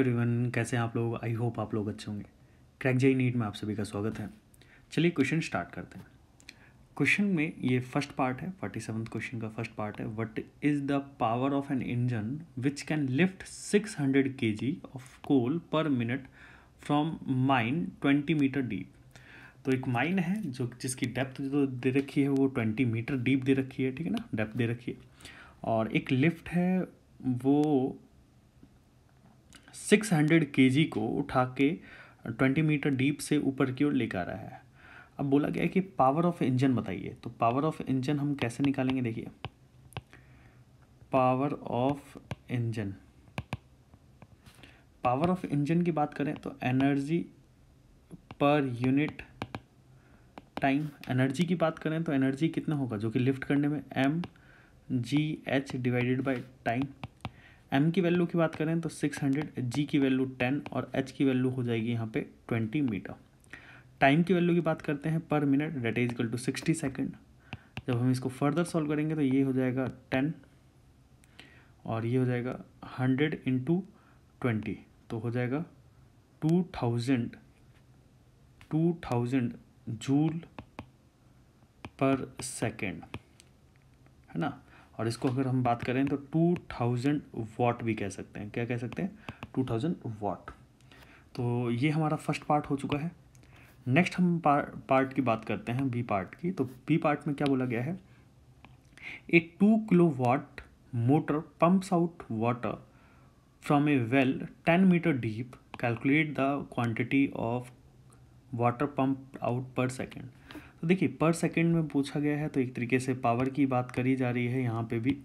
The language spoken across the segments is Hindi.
एवरीवन कैसे आप लोग आई होप आप लोग अच्छे होंगे क्रैक जय नीट में आप सभी का स्वागत है चलिए क्वेश्चन स्टार्ट करते हैं क्वेश्चन में ये फर्स्ट पार्ट है फोर्टी सेवन क्वेश्चन का फर्स्ट पार्ट है what is the power of an engine which can lift six hundred K G of coal per minute from mine twenty metre deep तो एक माइन है जो जिसकी डेप्थ जो दे रखी है वो ट्वेंटी मीटर डीप दे रखी है ठीक है ना डेप्थ दे रखी है और एक लिफ्ट है वो सिक्स हंड्रेड के जी को उठा के ट्वेंटी मीटर डीप से ऊपर की ओर लेकर आ रहा है अब बोला गया है कि पावर ऑफ इंजन बताइए तो पावर ऑफ इंजन हम कैसे निकालेंगे देखिए power of engine power of engine की बात करें तो energy per unit time energy की बात करें तो एनर्जी कितना होगा जो कि लिफ्ट करने में M G H divided by time M की वैल्यू की बात करें तो सिक्स हंड्रेड जी की वैल्यू टेन और एच की वैल्यू हो जाएगी यहाँ पे ट्वेंटी मीटर टाइम की वैल्यू की बात करते हैं per minute that is equal to sixty second जब हम इसको फर्दर सॉल्व करेंगे तो ये हो जाएगा टेन और ये हो जाएगा हंड्रेड इंटू ट्वेंटी तो हो जाएगा two thousand two thousand joule per second है ना और इसको अगर हम बात करें तो टू थाउजेंड वॉट भी कह सकते हैं क्या कह सकते हैं टू थाउजेंड वाट तो ये हमारा फर्स्ट पार्ट हो चुका है नेक्स्ट हम पार्ट की बात करते हैं बी पार्ट की तो बी पार्ट में क्या बोला गया है a two kilowatt motor pumps out water from a well ten metre deep calculate the quantity of water pump out per second तो देखिए पर सेकेंड में पूछा गया है तो एक तरीके से पावर की बात करी जा रही है यहाँ पे भी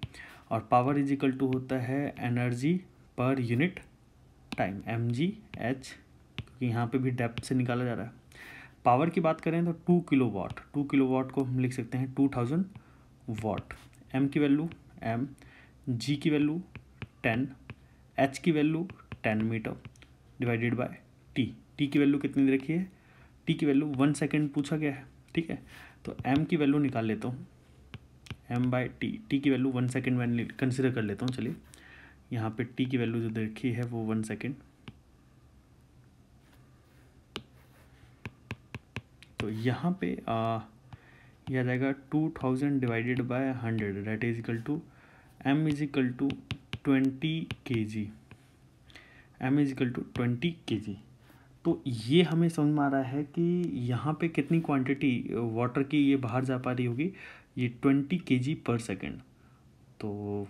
और पावर इजिकल टू होता है energy per unit time M G H क्योंकि यहाँ पे भी डेप्थ से निकाला जा रहा है पावर की बात करें तो two kilowatt two kilowatt को हम लिख सकते हैं टू थाउजेंड वाट एम की वैल्यू एम जी की वैल्यू टेन एच की value ten metre divided by T T की वैल्यू कितनी रखी है टी की वैल्यू वन सेकेंड पूछा गया है ठीक है तो एम की वैल्यू निकाल लेता हूँ एम बाई टी टी की वैल्यू वन सेकेंड मैंने कंसिडर कर लेता हूँ चलिए यहाँ पे टी की वैल्यू जो देखी है वो वन सेकेंड तो यहाँ पे आ, यह जाएगा two thousand divided by hundred that is equal to M is equal to twenty K G M is equal to twenty K G तो ये हमें समझ में आ रहा है कि यहाँ पे कितनी क्वांटिटी वाटर की ये बाहर जा पा रही होगी ये ट्वेंटी के जी पर सेकेंड तो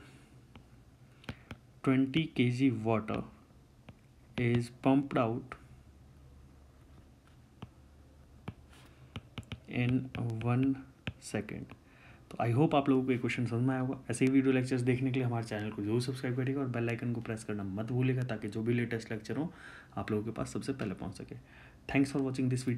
twenty K G water is pumped out in one second तो आई होप आप लोगों को ये क्वेश्चन समझ में आया होगा ऐसे ही वीडियो लेक्चर्स देखने के लिए हमारे चैनल को जरूर सब्सक्राइब करिएगा और बेल आइकन को प्रेस करना मत भूलिएगा ताकि जो भी लेटेस्ट लेक्चर हो आप लोगों के पास सबसे पहले पहुँच सके thanks for watching this video